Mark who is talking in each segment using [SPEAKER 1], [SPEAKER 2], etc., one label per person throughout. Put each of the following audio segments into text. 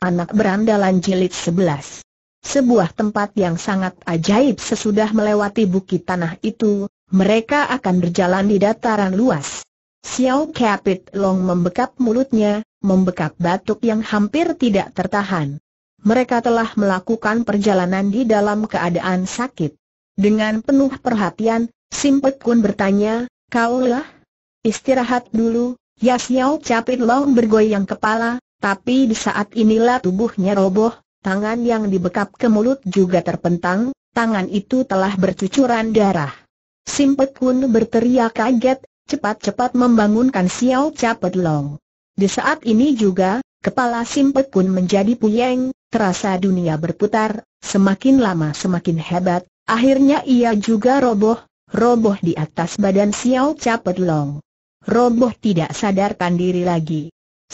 [SPEAKER 1] Anak Berandalan Jilid 11 Sebuah tempat yang sangat ajaib sesudah melewati bukit tanah itu, mereka akan berjalan di dataran luas. Xiao Capit Long membekap mulutnya, membekap batuk yang hampir tidak tertahan. Mereka telah melakukan perjalanan di dalam keadaan sakit. Dengan penuh perhatian, Simpet Kun bertanya, Kaulah? Istirahat dulu, Ya Xiao Capit Long bergoyang kepala, tapi di saat inilah tubuhnya roboh, tangan yang dibekap ke mulut juga terpentang, tangan itu telah bercucuran darah. Simpet pun berteriak kaget, cepat-cepat membangunkan Xiao Capet Long. Di saat ini juga, kepala Simpet pun menjadi puyeng, terasa dunia berputar, semakin lama semakin hebat, akhirnya ia juga roboh, roboh di atas badan Xiao Capet Long. Roboh tidak sadarkan diri lagi.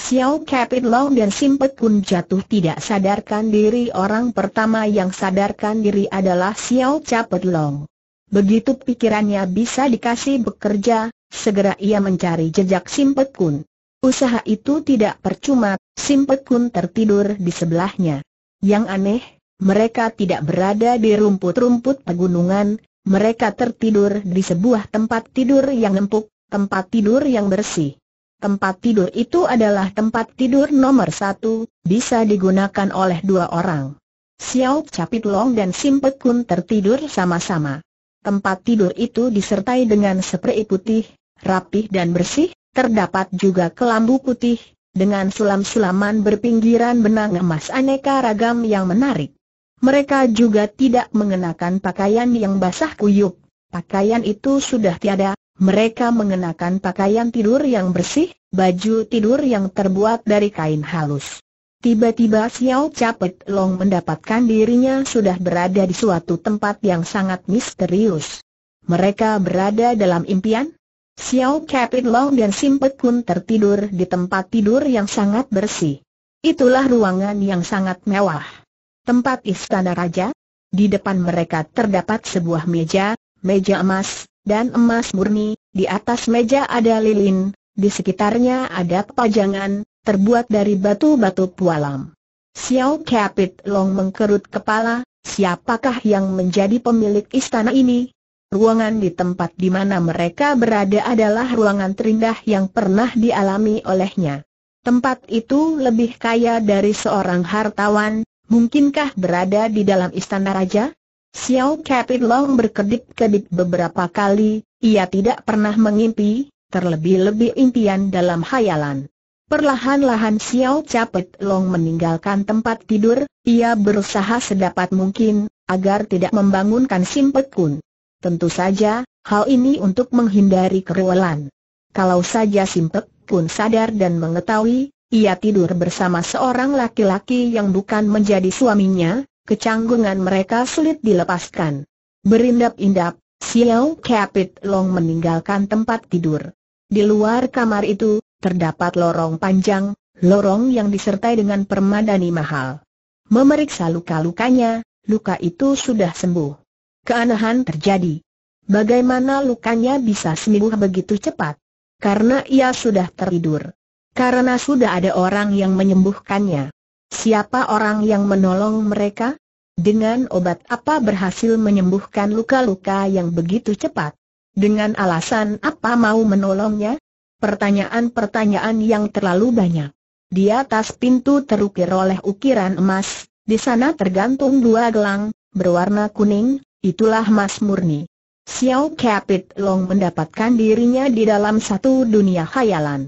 [SPEAKER 1] Xiao Capit Long dan Simpet pun jatuh tidak sadarkan diri orang pertama yang sadarkan diri adalah Xiao Capit Long. Begitu pikirannya bisa dikasih bekerja, segera ia mencari jejak Simpet Kun. Usaha itu tidak percuma, Simpet Kun tertidur di sebelahnya. Yang aneh, mereka tidak berada di rumput-rumput pegunungan, mereka tertidur di sebuah tempat tidur yang empuk, tempat tidur yang bersih. Tempat tidur itu adalah tempat tidur nomor satu, bisa digunakan oleh dua orang. Xiao Capit Long dan Sim Kun tertidur sama-sama. Tempat tidur itu disertai dengan spray putih, rapih dan bersih, terdapat juga kelambu putih, dengan sulam-sulaman berpinggiran benang emas aneka ragam yang menarik. Mereka juga tidak mengenakan pakaian yang basah kuyup. Pakaian itu sudah tiada, mereka mengenakan pakaian tidur yang bersih, baju tidur yang terbuat dari kain halus. Tiba-tiba Xiao Capet Long mendapatkan dirinya sudah berada di suatu tempat yang sangat misterius. Mereka berada dalam impian? Xiao Capit Long dan Simpet Kun tertidur di tempat tidur yang sangat bersih. Itulah ruangan yang sangat mewah. Tempat istana raja. Di depan mereka terdapat sebuah meja, meja emas, dan emas murni, di atas meja ada lilin, di sekitarnya ada pajangan, terbuat dari batu-batu pualam. Xiao Capit Long mengkerut kepala, siapakah yang menjadi pemilik istana ini? Ruangan di tempat di mana mereka berada adalah ruangan terindah yang pernah dialami olehnya. Tempat itu lebih kaya dari seorang hartawan, mungkinkah berada di dalam istana raja? Xiao Capit Long berkedip-kedip beberapa kali, ia tidak pernah mengimpi, terlebih-lebih impian dalam hayalan. Perlahan-lahan Xiao Capit Long meninggalkan tempat tidur, ia berusaha sedapat mungkin, agar tidak membangunkan Simpet Kun. Tentu saja, hal ini untuk menghindari keruwelan. Kalau saja Simpet Kun sadar dan mengetahui, ia tidur bersama seorang laki-laki yang bukan menjadi suaminya, kecanggungan mereka sulit dilepaskan. Berindap-indap, Xiao Capit Long meninggalkan tempat tidur. Di luar kamar itu, terdapat lorong panjang, lorong yang disertai dengan permadani mahal. Memeriksa luka-lukanya, luka itu sudah sembuh. Keanehan terjadi. Bagaimana lukanya bisa sembuh begitu cepat? Karena ia sudah tertidur. Karena sudah ada orang yang menyembuhkannya. Siapa orang yang menolong mereka? Dengan obat apa berhasil menyembuhkan luka-luka yang begitu cepat? Dengan alasan apa mau menolongnya? Pertanyaan-pertanyaan yang terlalu banyak. Di atas pintu terukir oleh ukiran emas, di sana tergantung dua gelang, berwarna kuning, itulah emas murni. Xiao Capit Long mendapatkan dirinya di dalam satu dunia khayalan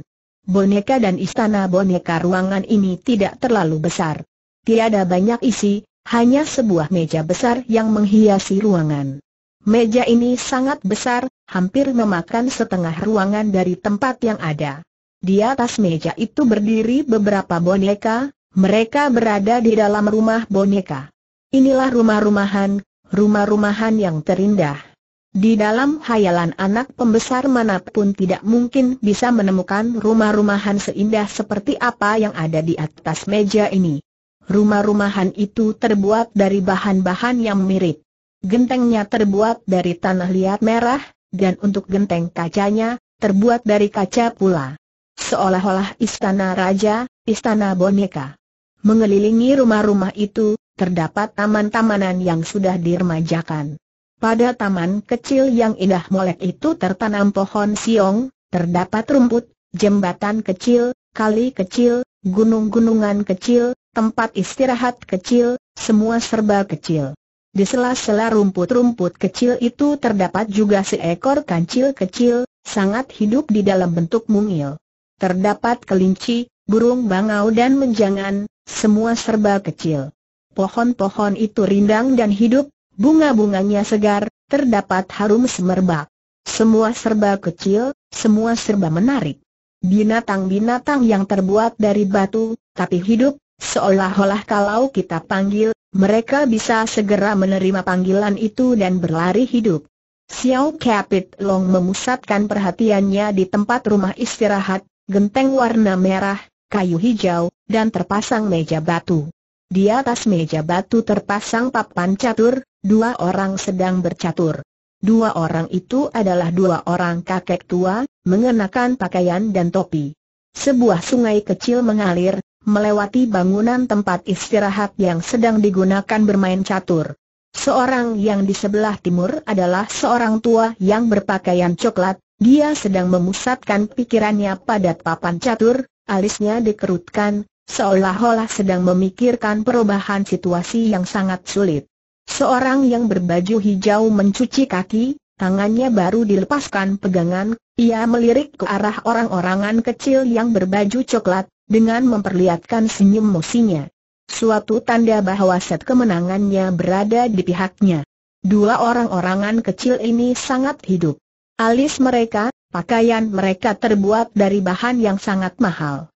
[SPEAKER 1] boneka dan istana boneka ruangan ini tidak terlalu besar. Tiada banyak isi, hanya sebuah meja besar yang menghiasi ruangan. Meja ini sangat besar, hampir memakan setengah ruangan dari tempat yang ada. Di atas meja itu berdiri beberapa boneka, mereka berada di dalam rumah boneka. Inilah rumah-rumahan, rumah-rumahan yang terindah. Di dalam hayalan anak pembesar manapun tidak mungkin bisa menemukan rumah-rumahan seindah seperti apa yang ada di atas meja ini. Rumah-rumahan itu terbuat dari bahan-bahan yang mirip. Gentengnya terbuat dari tanah liat merah, dan untuk genteng kacanya, terbuat dari kaca pula. Seolah-olah istana raja, istana boneka. Mengelilingi rumah-rumah itu, terdapat taman-tamanan yang sudah diremajakan. Pada taman kecil yang indah molek itu tertanam pohon siong, terdapat rumput, jembatan kecil, kali kecil, gunung-gunungan kecil, tempat istirahat kecil, semua serba kecil. Di sela-sela rumput-rumput kecil itu terdapat juga seekor kancil kecil, sangat hidup di dalam bentuk mungil. Terdapat kelinci, burung bangau dan menjangan, semua serba kecil. Pohon-pohon itu rindang dan hidup, bunga-bunganya segar, terdapat harum semerbak. Semua serba kecil, semua serba menarik. Binatang-binatang yang terbuat dari batu, tapi hidup, seolah-olah kalau kita panggil, mereka bisa segera menerima panggilan itu dan berlari hidup. Xiao Capit Long memusatkan perhatiannya di tempat rumah istirahat, genteng warna merah, kayu hijau, dan terpasang meja batu. Di atas meja batu terpasang papan catur, dua orang sedang bercatur. Dua orang itu adalah dua orang kakek tua, mengenakan pakaian dan topi. Sebuah sungai kecil mengalir, melewati bangunan tempat istirahat yang sedang digunakan bermain catur. Seorang yang di sebelah timur adalah seorang tua yang berpakaian coklat, dia sedang memusatkan pikirannya pada papan catur, alisnya dikerutkan, seolah-olah sedang memikirkan perubahan situasi yang sangat sulit. Seorang yang berbaju hijau mencuci kaki, tangannya baru dilepaskan pegangan, ia melirik ke arah orang-orangan kecil yang berbaju coklat, dengan memperlihatkan senyum musinya. Suatu tanda bahwa set kemenangannya berada di pihaknya. Dua orang-orangan kecil ini sangat hidup. Alis mereka, pakaian mereka terbuat dari bahan yang sangat mahal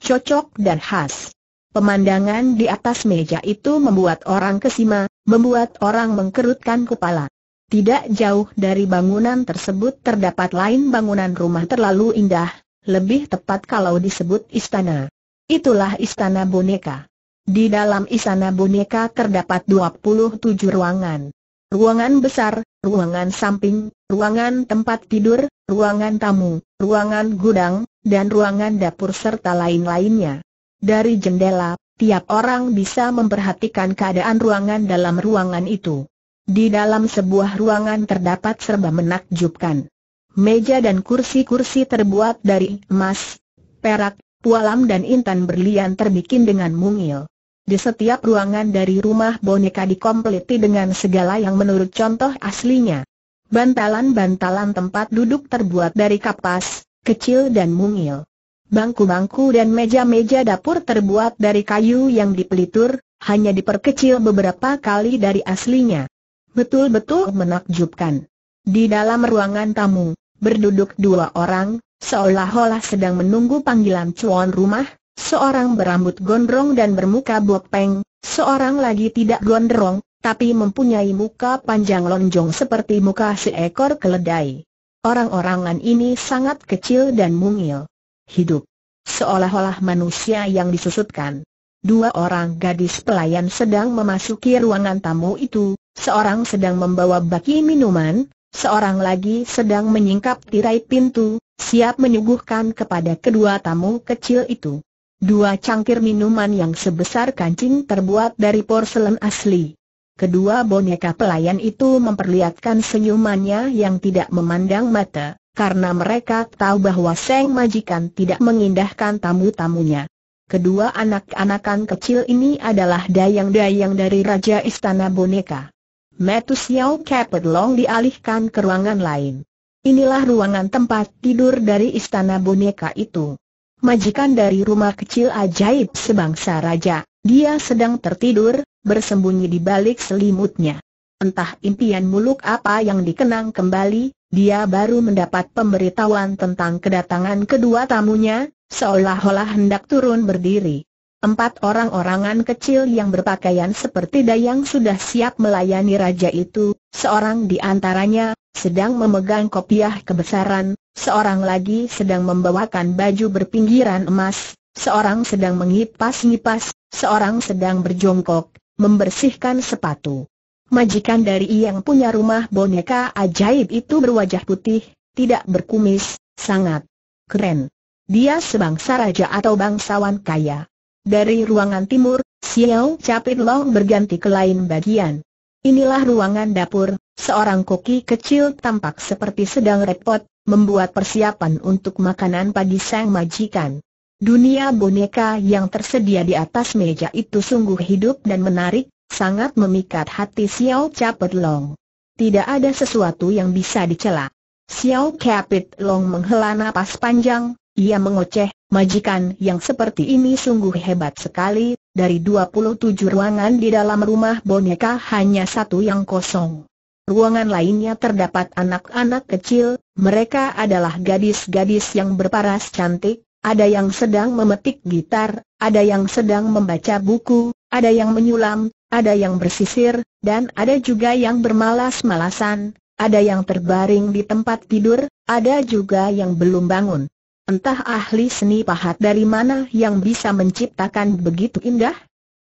[SPEAKER 1] cocok dan khas. Pemandangan di atas meja itu membuat orang kesima, membuat orang mengkerutkan kepala. Tidak jauh dari bangunan tersebut terdapat lain bangunan rumah terlalu indah, lebih tepat kalau disebut istana. Itulah istana boneka. Di dalam istana boneka terdapat 27 ruangan. Ruangan besar, ruangan samping, ruangan tempat tidur, ruangan tamu, ruangan gudang, dan ruangan dapur serta lain-lainnya. Dari jendela, tiap orang bisa memperhatikan keadaan ruangan dalam ruangan itu. Di dalam sebuah ruangan terdapat serba menakjubkan. Meja dan kursi-kursi terbuat dari emas, perak, pualam dan intan berlian terbikin dengan mungil. Di setiap ruangan dari rumah boneka dikompleti dengan segala yang menurut contoh aslinya. Bantalan-bantalan tempat duduk terbuat dari kapas, kecil dan mungil. Bangku-bangku dan meja-meja dapur terbuat dari kayu yang dipelitur, hanya diperkecil beberapa kali dari aslinya. Betul-betul menakjubkan. Di dalam ruangan tamu, berduduk dua orang, seolah-olah sedang menunggu panggilan cuan rumah, seorang berambut gondrong dan bermuka bopeng, seorang lagi tidak gondrong, tapi mempunyai muka panjang lonjong seperti muka seekor keledai. Orang-orangan ini sangat kecil dan mungil. Hidup. Seolah-olah manusia yang disusutkan. Dua orang gadis pelayan sedang memasuki ruangan tamu itu, seorang sedang membawa baki minuman, seorang lagi sedang menyingkap tirai pintu, siap menyuguhkan kepada kedua tamu kecil itu. Dua cangkir minuman yang sebesar kancing terbuat dari porselen asli. Kedua boneka pelayan itu memperlihatkan senyumannya yang tidak memandang mata, karena mereka tahu bahwa Seng Majikan tidak mengindahkan tamu-tamunya. Kedua anak-anakan kecil ini adalah dayang-dayang dari Raja Istana Boneka. Metus Yao Kepet Long dialihkan ke ruangan lain. Inilah ruangan tempat tidur dari Istana Boneka itu. Majikan dari rumah kecil ajaib sebangsa Raja dia sedang tertidur, bersembunyi di balik selimutnya. Entah impian muluk apa yang dikenang kembali, dia baru mendapat pemberitahuan tentang kedatangan kedua tamunya, seolah-olah hendak turun berdiri. Empat orang-orangan kecil yang berpakaian seperti dayang sudah siap melayani raja itu, seorang di antaranya, sedang memegang kopiah kebesaran, seorang lagi sedang membawakan baju berpinggiran emas, seorang sedang mengipas-ngipas, Seorang sedang berjongkok, membersihkan sepatu. Majikan dari yang punya rumah boneka ajaib itu berwajah putih, tidak berkumis, sangat keren. Dia sebangsa raja atau bangsawan kaya. Dari ruangan timur, Xiao Capit Long berganti ke lain bagian. Inilah ruangan dapur, seorang koki kecil tampak seperti sedang repot, membuat persiapan untuk makanan pagi sang majikan. Dunia boneka yang tersedia di atas meja itu sungguh hidup dan menarik, sangat memikat hati Xiao Capit Long. Tidak ada sesuatu yang bisa dicela. Xiao Capit Long menghela nafas panjang, ia mengoceh, majikan yang seperti ini sungguh hebat sekali, dari 27 ruangan di dalam rumah boneka hanya satu yang kosong. Ruangan lainnya terdapat anak-anak kecil, mereka adalah gadis-gadis yang berparas cantik, ada yang sedang memetik gitar, ada yang sedang membaca buku, ada yang menyulam, ada yang bersisir, dan ada juga yang bermalas-malasan, ada yang terbaring di tempat tidur, ada juga yang belum bangun. Entah ahli seni pahat dari mana yang bisa menciptakan begitu indah?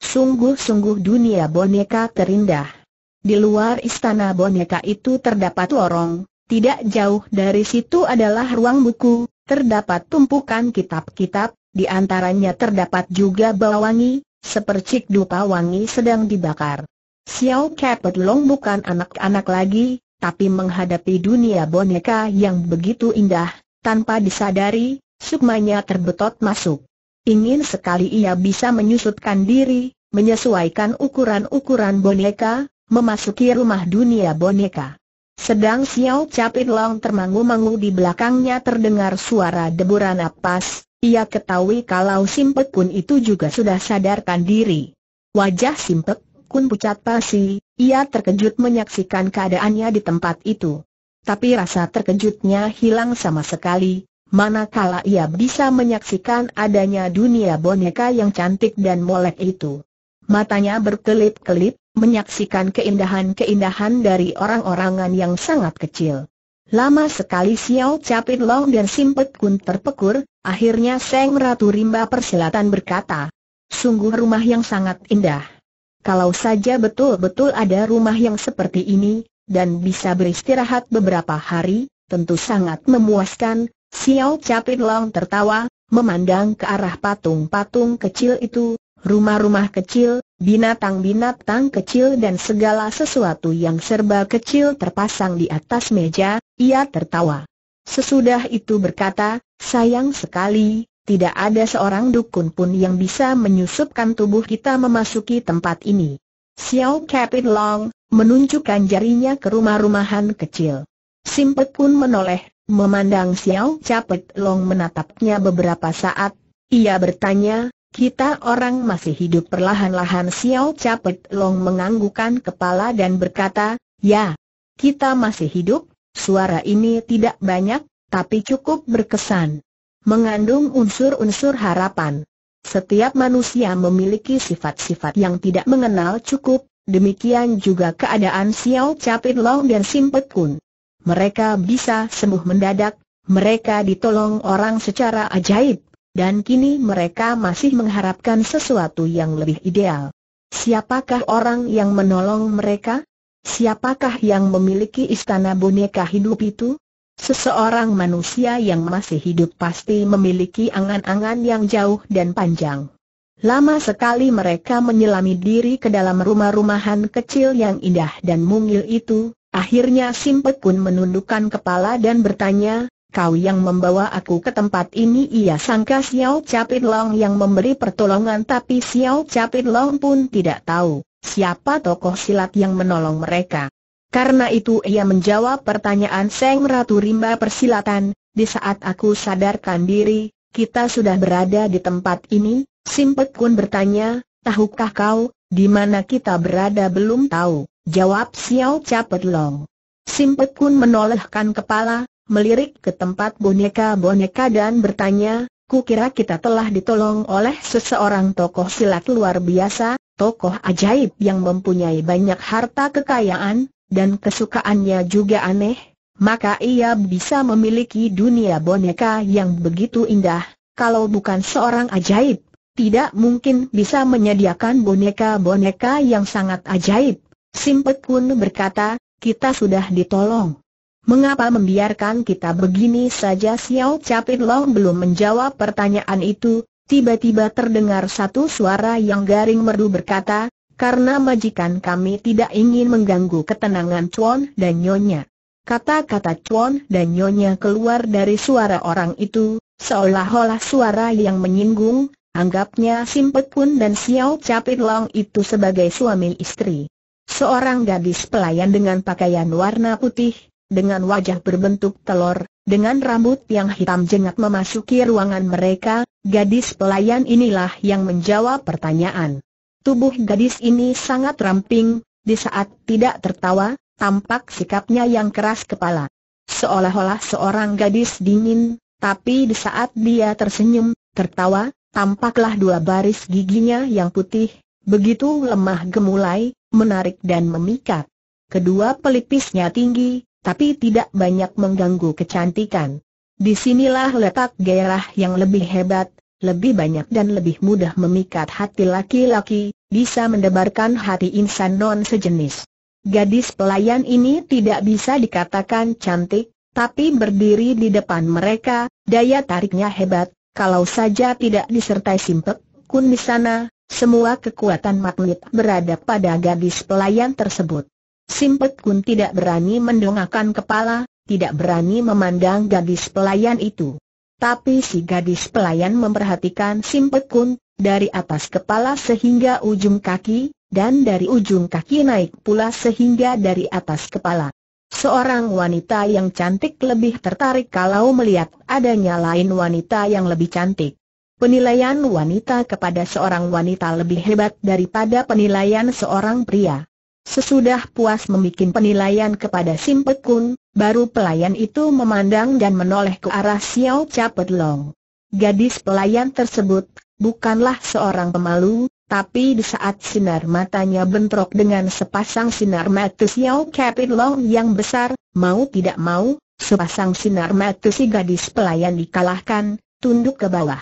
[SPEAKER 1] Sungguh-sungguh dunia boneka terindah. Di luar istana boneka itu terdapat lorong, tidak jauh dari situ adalah ruang buku, terdapat tumpukan kitab-kitab, di antaranya terdapat juga bawangi, sepercik dupa wangi sedang dibakar. Xiao Capet Long bukan anak-anak lagi, tapi menghadapi dunia boneka yang begitu indah, tanpa disadari, sukmanya terbetot masuk. Ingin sekali ia bisa menyusutkan diri, menyesuaikan ukuran-ukuran boneka, memasuki rumah dunia boneka. Sedang Xiao Capit Long termangu-mangu di belakangnya terdengar suara deburan napas, ia ketahui kalau Simpek Kun itu juga sudah sadarkan diri. Wajah Simpek Kun pucat pasi, ia terkejut menyaksikan keadaannya di tempat itu. Tapi rasa terkejutnya hilang sama sekali, manakala ia bisa menyaksikan adanya dunia boneka yang cantik dan molek itu. Matanya berkelip-kelip, menyaksikan keindahan-keindahan dari orang-orangan yang sangat kecil. Lama sekali Xiao Capit Long dan Simpet Kun terpekur, akhirnya Seng Ratu Rimba Persilatan berkata, Sungguh rumah yang sangat indah. Kalau saja betul-betul ada rumah yang seperti ini, dan bisa beristirahat beberapa hari, tentu sangat memuaskan, Xiao Capit Long tertawa, memandang ke arah patung-patung kecil itu, rumah-rumah kecil, Binatang-binatang kecil dan segala sesuatu yang serba kecil terpasang di atas meja, ia tertawa. Sesudah itu berkata, sayang sekali, tidak ada seorang dukun pun yang bisa menyusupkan tubuh kita memasuki tempat ini. Xiao Capit Long, menunjukkan jarinya ke rumah-rumahan kecil. Simpet pun menoleh, memandang Xiao Capit Long menatapnya beberapa saat, ia bertanya, kita orang masih hidup perlahan-lahan Xiao Capet Long menganggukan kepala dan berkata, ya, kita masih hidup, suara ini tidak banyak, tapi cukup berkesan. Mengandung unsur-unsur harapan. Setiap manusia memiliki sifat-sifat yang tidak mengenal cukup, demikian juga keadaan Xiao Capit Long dan Simpet Kun. Mereka bisa sembuh mendadak, mereka ditolong orang secara ajaib dan kini mereka masih mengharapkan sesuatu yang lebih ideal. Siapakah orang yang menolong mereka? Siapakah yang memiliki istana boneka hidup itu? Seseorang manusia yang masih hidup pasti memiliki angan-angan yang jauh dan panjang. Lama sekali mereka menyelami diri ke dalam rumah-rumahan kecil yang indah dan mungil itu, akhirnya Simpek pun menundukkan kepala dan bertanya, kau yang membawa aku ke tempat ini ia sangka Xiao Capit Long yang memberi pertolongan tapi Xiao Capit Long pun tidak tahu siapa tokoh silat yang menolong mereka. Karena itu ia menjawab pertanyaan Seng Ratu Rimba persilatan, di saat aku sadarkan diri, kita sudah berada di tempat ini, Simpek Kun bertanya, tahukah kau, di mana kita berada belum tahu, jawab Xiao Capit Long. Simpek Kun menolehkan kepala, melirik ke tempat boneka-boneka dan bertanya, ku kira kita telah ditolong oleh seseorang tokoh silat luar biasa, tokoh ajaib yang mempunyai banyak harta kekayaan, dan kesukaannya juga aneh, maka ia bisa memiliki dunia boneka yang begitu indah, kalau bukan seorang ajaib. Tidak mungkin bisa menyediakan boneka-boneka yang sangat ajaib. Simpet pun berkata, kita sudah ditolong. Mengapa membiarkan kita begini saja Xiao Capit Long belum menjawab pertanyaan itu, tiba-tiba terdengar satu suara yang garing merdu berkata, karena majikan kami tidak ingin mengganggu ketenangan Chuan dan Nyonya. Kata-kata Chuan dan Nyonya keluar dari suara orang itu, seolah-olah suara yang menyinggung, anggapnya Simpet Pun dan Xiao Capit Long itu sebagai suami istri. Seorang gadis pelayan dengan pakaian warna putih, dengan wajah berbentuk telur, dengan rambut yang hitam jengat memasuki ruangan mereka, gadis pelayan inilah yang menjawab pertanyaan. Tubuh gadis ini sangat ramping, di saat tidak tertawa, tampak sikapnya yang keras kepala. Seolah-olah seorang gadis dingin, tapi di saat dia tersenyum, tertawa, tampaklah dua baris giginya yang putih, begitu lemah gemulai, menarik dan memikat. Kedua pelipisnya tinggi, tapi tidak banyak mengganggu kecantikan. Disinilah letak gairah yang lebih hebat, lebih banyak dan lebih mudah memikat hati laki-laki, bisa mendebarkan hati insan non sejenis. Gadis pelayan ini tidak bisa dikatakan cantik, tapi berdiri di depan mereka, daya tariknya hebat, kalau saja tidak disertai simpek, kun di sana, semua kekuatan magnet berada pada gadis pelayan tersebut. Simpet Kun tidak berani mendongakkan kepala, tidak berani memandang gadis pelayan itu. Tapi si gadis pelayan memperhatikan Simpet Kun, dari atas kepala sehingga ujung kaki, dan dari ujung kaki naik pula sehingga dari atas kepala. Seorang wanita yang cantik lebih tertarik kalau melihat adanya lain wanita yang lebih cantik. Penilaian wanita kepada seorang wanita lebih hebat daripada penilaian seorang pria. Sesudah puas membuat penilaian kepada Sim Kun, baru pelayan itu memandang dan menoleh ke arah Xiao Capet Long. Gadis pelayan tersebut, bukanlah seorang pemalu, tapi di saat sinar matanya bentrok dengan sepasang sinar mata Xiao Capet Long yang besar, mau tidak mau, sepasang sinar mata si gadis pelayan dikalahkan, tunduk ke bawah.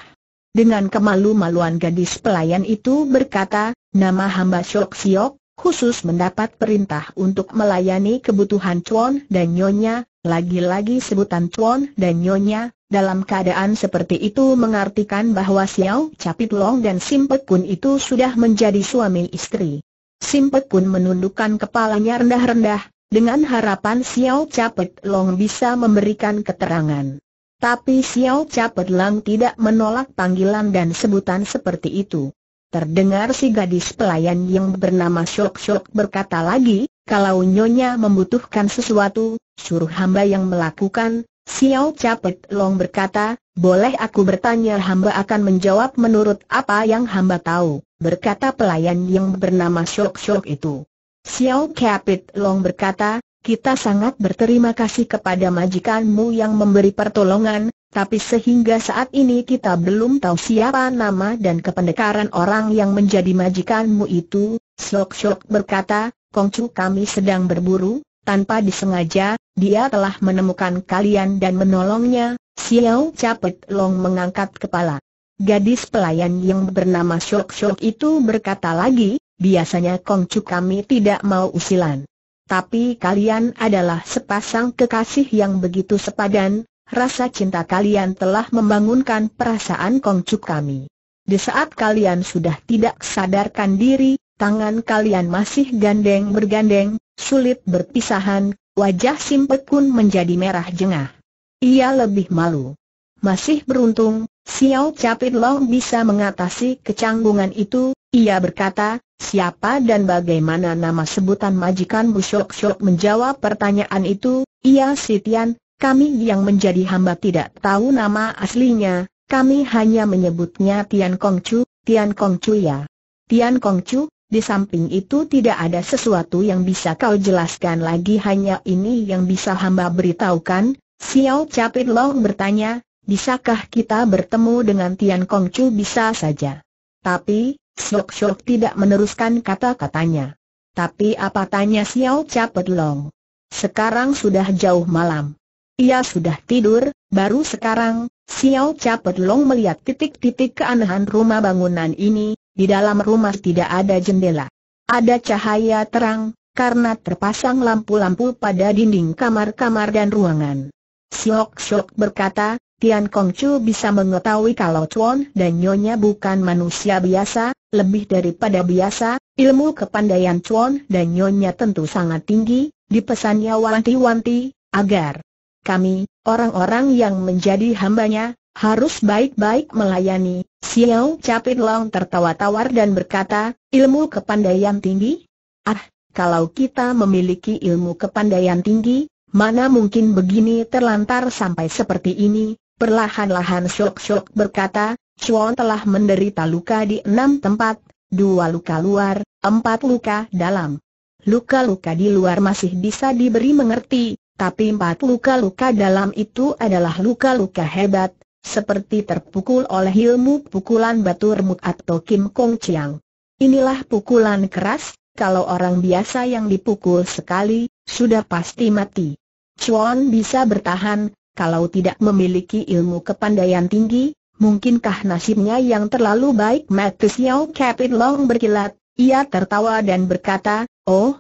[SPEAKER 1] Dengan kemalu-maluan gadis pelayan itu berkata, nama hamba Syok Siok, khusus mendapat perintah untuk melayani kebutuhan Chuan dan Nyonya, lagi-lagi sebutan Chuan dan Nyonya, dalam keadaan seperti itu mengartikan bahwa Xiao Capit Long dan Simpek Kun itu sudah menjadi suami istri. Simpek Kun menundukkan kepalanya rendah-rendah, dengan harapan Xiao Capit Long bisa memberikan keterangan. Tapi Xiao Capit Long tidak menolak panggilan dan sebutan seperti itu. Terdengar si gadis pelayan yang bernama Shok-Shok berkata lagi, kalau Nyonya membutuhkan sesuatu, suruh hamba yang melakukan, Xiao Capet Long berkata, boleh aku bertanya hamba akan menjawab menurut apa yang hamba tahu, berkata pelayan yang bernama Shok-Shok itu. Xiao Capit Long berkata, kita sangat berterima kasih kepada majikanmu yang memberi pertolongan, tapi sehingga saat ini kita belum tahu siapa nama dan kependekaran orang yang menjadi majikanmu itu, Sok Sok berkata, Kongcu kami sedang berburu, tanpa disengaja, dia telah menemukan kalian dan menolongnya, Xiao Capet Long mengangkat kepala. Gadis pelayan yang bernama Sok Sok itu berkata lagi, biasanya Kongcu kami tidak mau usilan tapi kalian adalah sepasang kekasih yang begitu sepadan, rasa cinta kalian telah membangunkan perasaan kongcuk kami. Di saat kalian sudah tidak sadarkan diri, tangan kalian masih gandeng bergandeng, sulit berpisahan, wajah simpet pun menjadi merah jengah. Ia lebih malu. Masih beruntung, Xiao Capit Long bisa mengatasi kecanggungan itu, ia berkata, Siapa dan bagaimana nama sebutan majikan Bushok Shok menjawab pertanyaan itu, iya Sitian, kami yang menjadi hamba tidak tahu nama aslinya, kami hanya menyebutnya Tian Kongcu, Tian Kongcu ya. Tian Kongcu, di samping itu tidak ada sesuatu yang bisa kau jelaskan lagi hanya ini yang bisa hamba beritahukan, Xiao Capit Long bertanya, bisakah kita bertemu dengan Tian Kongcu bisa saja. Tapi, Sok Sok tidak meneruskan kata-katanya. Tapi apa tanya Xiao Capet Long? Sekarang sudah jauh malam. Ia sudah tidur, baru sekarang, Xiao Capet Long melihat titik-titik keanehan rumah bangunan ini, di dalam rumah tidak ada jendela. Ada cahaya terang, karena terpasang lampu-lampu pada dinding kamar-kamar dan ruangan. Siok Siok berkata, Tian Chu bisa mengetahui kalau Chuan dan Nyonya bukan manusia biasa, lebih daripada biasa, ilmu kepandaian Chuan dan Nyonya tentu sangat tinggi, dipesannya wanti-wanti, agar kami, orang-orang yang menjadi hambanya, harus baik-baik melayani. Xiao Capit Long tertawa tawar dan berkata, ilmu kepandaian tinggi? Ah, kalau kita memiliki ilmu kepandaian tinggi, Mana mungkin begini terlantar sampai seperti ini, Perlahan-lahan Shok Shok berkata, Chuan telah menderita luka di enam tempat, dua luka luar, empat luka dalam. Luka-luka di luar masih bisa diberi mengerti, tapi empat luka-luka dalam itu adalah luka-luka hebat, seperti terpukul oleh ilmu pukulan batu remuk atau Kim Kong Chiang. Inilah pukulan keras, kalau orang biasa yang dipukul sekali, sudah pasti mati. Chuan bisa bertahan, kalau tidak memiliki ilmu kepandaian tinggi, mungkinkah nasibnya yang terlalu baik Matu Xiao Captain Long berkilat, ia tertawa dan berkata, Oh,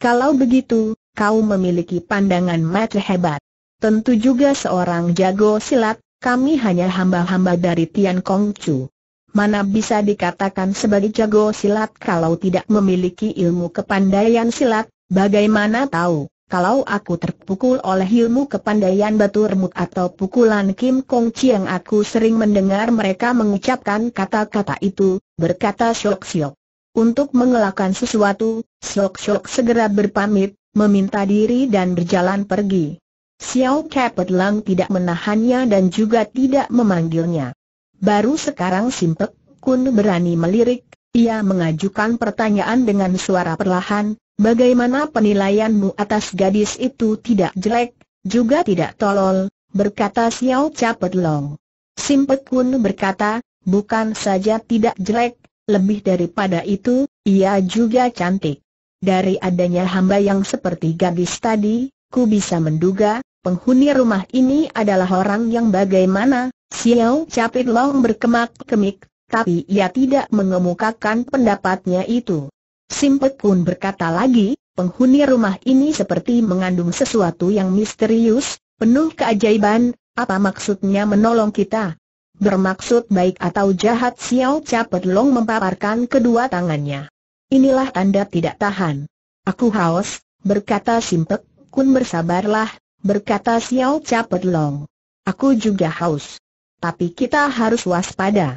[SPEAKER 1] kalau begitu, kau memiliki pandangan mata hebat. Tentu juga seorang jago silat, kami hanya hamba-hamba dari Tian Kong Chu. Mana bisa dikatakan sebagai jago silat kalau tidak memiliki ilmu kepandaian silat, bagaimana tahu? kalau aku terpukul oleh ilmu kepandaian batu remuk atau pukulan Kim Kong Chiang aku sering mendengar mereka mengucapkan kata-kata itu, berkata Shok Siok. Untuk mengelakkan sesuatu, Shok Shok segera berpamit, meminta diri dan berjalan pergi. Xiao Kepet Lang tidak menahannya dan juga tidak memanggilnya. Baru sekarang Simpek Kun berani melirik, ia mengajukan pertanyaan dengan suara perlahan, Bagaimana penilaianmu atas gadis itu tidak jelek, juga tidak tolol, berkata Xiao Capet Long. Simpet Kun berkata, bukan saja tidak jelek, lebih daripada itu, ia juga cantik. Dari adanya hamba yang seperti gadis tadi, ku bisa menduga, penghuni rumah ini adalah orang yang bagaimana, Xiao Capit Long berkemak-kemik, tapi ia tidak mengemukakan pendapatnya itu. Simpet pun berkata lagi, penghuni rumah ini seperti mengandung sesuatu yang misterius, penuh keajaiban, apa maksudnya menolong kita? Bermaksud baik atau jahat Xiao Capet Long mempaparkan kedua tangannya. Inilah tanda tidak tahan. Aku haus, berkata Simpek. Kun bersabarlah, berkata Xiao Capet Long. Aku juga haus. Tapi kita harus waspada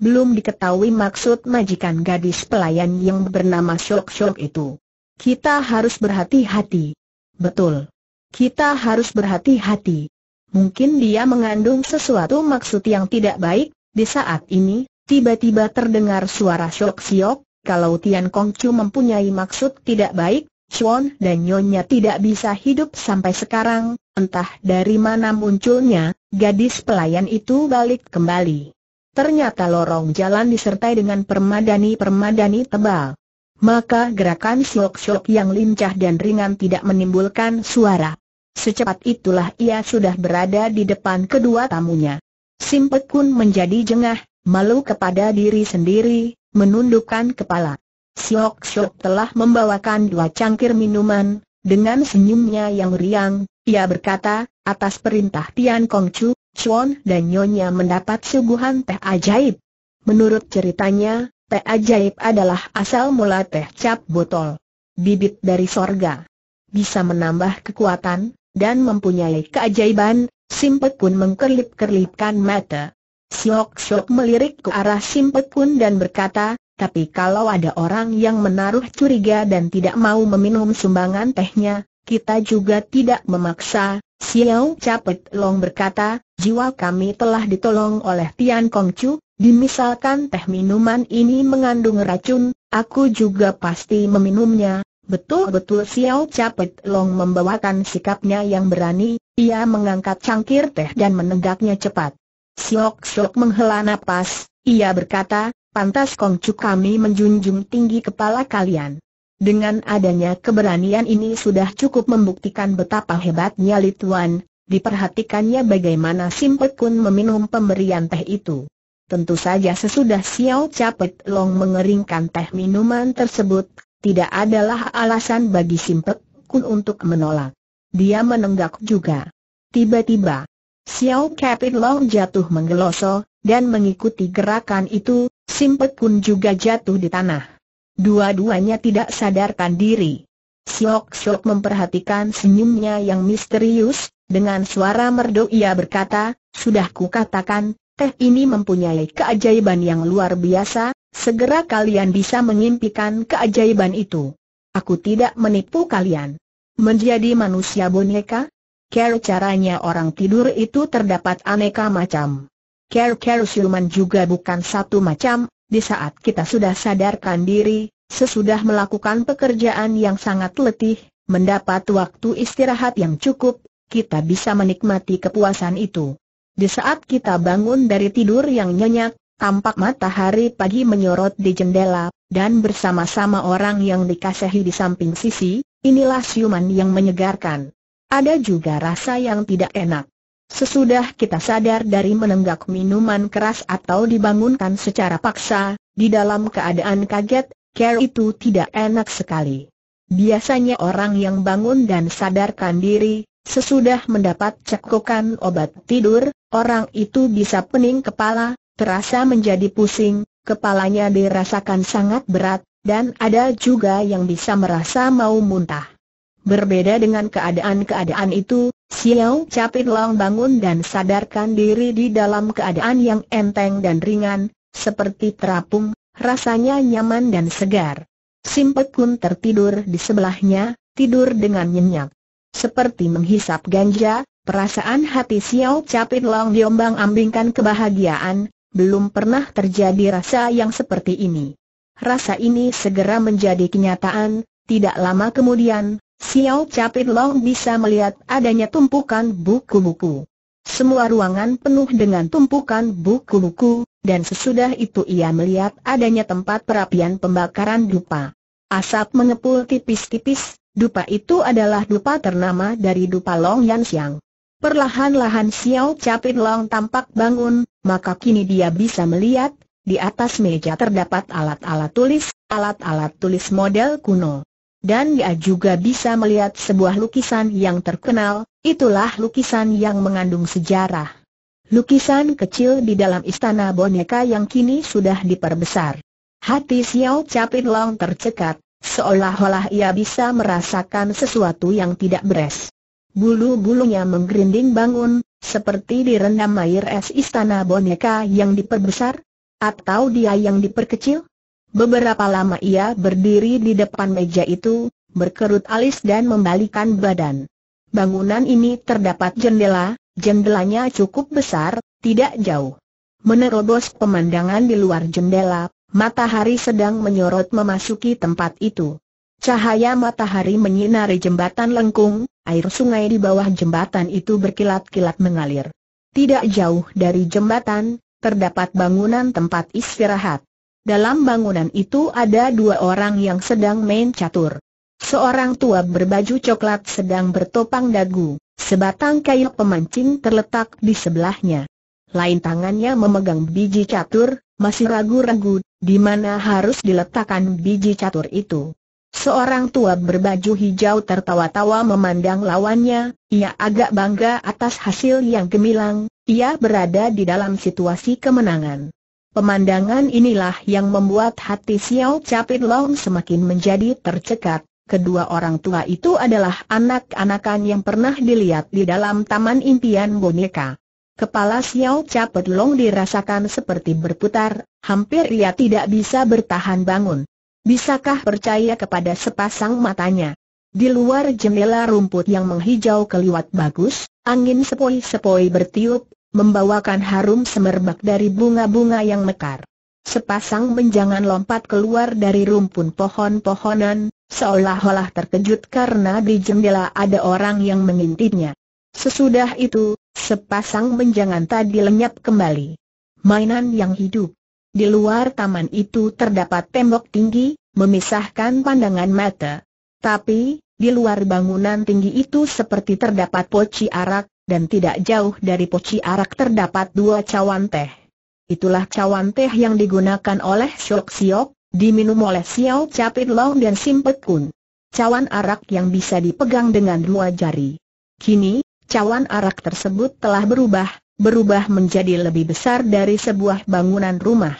[SPEAKER 1] belum diketahui maksud majikan gadis pelayan yang bernama Shok Shok itu. Kita harus berhati-hati. Betul. Kita harus berhati-hati. Mungkin dia mengandung sesuatu maksud yang tidak baik, di saat ini, tiba-tiba terdengar suara Shok Shok. kalau Tian Kong Chu mempunyai maksud tidak baik, Chuan dan Nyonya tidak bisa hidup sampai sekarang, entah dari mana munculnya, gadis pelayan itu balik kembali. Ternyata lorong jalan disertai dengan permadani-permadani tebal. Maka gerakan Siok syok yang lincah dan ringan tidak menimbulkan suara. Secepat itulah ia sudah berada di depan kedua tamunya. Simpek pun menjadi jengah, malu kepada diri sendiri, menundukkan kepala. Siok Siok telah membawakan dua cangkir minuman, dengan senyumnya yang riang, ia berkata, atas perintah Tian Kong Chu. Chuan dan Nyonya mendapat suguhan teh ajaib. Menurut ceritanya, teh ajaib adalah asal mula teh cap botol. Bibit dari sorga. Bisa menambah kekuatan, dan mempunyai keajaiban, Simpek pun mengkerlip-kerlipkan mata. Siok-siok melirik ke arah Simpek pun dan berkata, tapi kalau ada orang yang menaruh curiga dan tidak mau meminum sumbangan tehnya, kita juga tidak memaksa, Siau Capet Long berkata, jiwa kami telah ditolong oleh Tian Chu, dimisalkan teh minuman ini mengandung racun, aku juga pasti meminumnya. Betul-betul Xiao Capet Long membawakan sikapnya yang berani, ia mengangkat cangkir teh dan menegaknya cepat. Siok Siok menghela napas, ia berkata, pantas Chu kami menjunjung tinggi kepala kalian. Dengan adanya keberanian ini sudah cukup membuktikan betapa hebatnya Lituan, Diperhatikannya bagaimana Simpek Kun meminum pemberian teh itu. Tentu saja sesudah Xiao Capek Long mengeringkan teh minuman tersebut, tidak adalah alasan bagi Simpek Kun untuk menolak. Dia menenggak juga. Tiba-tiba, Xiao Capek Long jatuh menggeloso, dan mengikuti gerakan itu, Simpek Kun juga jatuh di tanah. Dua-duanya tidak sadarkan diri. Siok Siok memperhatikan senyumnya yang misterius, dengan suara merdu ia berkata, sudah ku katakan, teh ini mempunyai keajaiban yang luar biasa, segera kalian bisa mengimpikan keajaiban itu. Aku tidak menipu kalian. Menjadi manusia boneka? Care caranya orang tidur itu terdapat aneka macam. Care-care siluman juga bukan satu macam, di saat kita sudah sadarkan diri, Sesudah melakukan pekerjaan yang sangat letih, mendapat waktu istirahat yang cukup, kita bisa menikmati kepuasan itu. Di saat kita bangun dari tidur yang nyenyak, tampak matahari pagi menyorot di jendela, dan bersama-sama orang yang dikasihi di samping sisi, inilah siuman yang menyegarkan. Ada juga rasa yang tidak enak. Sesudah kita sadar dari menenggak minuman keras atau dibangunkan secara paksa, di dalam keadaan kaget, Care itu tidak enak sekali. Biasanya orang yang bangun dan sadarkan diri, sesudah mendapat cekukan obat tidur, orang itu bisa pening kepala, terasa menjadi pusing, kepalanya dirasakan sangat berat, dan ada juga yang bisa merasa mau muntah. Berbeda dengan keadaan-keadaan itu, Xiao Capit Long bangun dan sadarkan diri di dalam keadaan yang enteng dan ringan, seperti terapung, rasanya nyaman dan segar. Simpet pun tertidur di sebelahnya, tidur dengan nyenyak. Seperti menghisap ganja, perasaan hati Xiao Capit Long diombang ambingkan kebahagiaan, belum pernah terjadi rasa yang seperti ini. Rasa ini segera menjadi kenyataan, tidak lama kemudian, Xiao Capit Long bisa melihat adanya tumpukan buku-buku. Semua ruangan penuh dengan tumpukan buku-buku, dan sesudah itu ia melihat adanya tempat perapian pembakaran dupa. Asap mengepul tipis-tipis, dupa itu adalah dupa ternama dari dupa Long Yan Siang. Perlahan-lahan Xiao Capit Long tampak bangun, maka kini dia bisa melihat, di atas meja terdapat alat-alat tulis, alat-alat tulis model kuno. Dan dia juga bisa melihat sebuah lukisan yang terkenal, itulah lukisan yang mengandung sejarah. Lukisan kecil di dalam istana boneka yang kini sudah diperbesar. Hati Xiao Capit Long tercekat, seolah-olah ia bisa merasakan sesuatu yang tidak beres. Bulu-bulunya menggerinding bangun, seperti direndam air es istana boneka yang diperbesar? Atau dia yang diperkecil? Beberapa lama ia berdiri di depan meja itu, berkerut alis dan membalikan badan. Bangunan ini terdapat jendela, jendelanya cukup besar, tidak jauh. Menerobos pemandangan di luar jendela, matahari sedang menyorot memasuki tempat itu. Cahaya matahari menyinari jembatan lengkung, air sungai di bawah jembatan itu berkilat-kilat mengalir. Tidak jauh dari jembatan, terdapat bangunan tempat istirahat. Dalam bangunan itu ada dua orang yang sedang main catur. Seorang tua berbaju coklat sedang bertopang dagu. Sebatang kayu pemancing terletak di sebelahnya. Lain tangannya memegang biji catur, masih ragu-ragu, di mana harus diletakkan biji catur itu. Seorang tua berbaju hijau tertawa-tawa memandang lawannya, ia agak bangga atas hasil yang gemilang, ia berada di dalam situasi kemenangan. Pemandangan inilah yang membuat hati Xiao Capit Long semakin menjadi tercekat, kedua orang tua itu adalah anak-anakan yang pernah dilihat di dalam taman impian boneka. Kepala Xiao Capet Long dirasakan seperti berputar, hampir ia tidak bisa bertahan bangun. Bisakah percaya kepada sepasang matanya? Di luar jendela rumput yang menghijau keliwat bagus, angin sepoi-sepoi bertiup, membawakan harum semerbak dari bunga-bunga yang mekar. Sepasang menjangan lompat keluar dari rumpun pohon-pohonan, seolah-olah terkejut karena di jendela ada orang yang mengintipnya. Sesudah itu, sepasang menjangan tadi lenyap kembali. Mainan yang hidup. Di luar taman itu terdapat tembok tinggi, memisahkan pandangan mata. Tapi, di luar bangunan tinggi itu seperti terdapat poci arak, dan tidak jauh dari poci arak terdapat dua cawan teh. Itulah cawan teh yang digunakan oleh Syok Siok, Diminum oleh Xiao Capit Long dan Simpet Kun. Cawan arak yang bisa dipegang dengan dua jari. Kini, cawan arak tersebut telah berubah, berubah menjadi lebih besar dari sebuah bangunan rumah.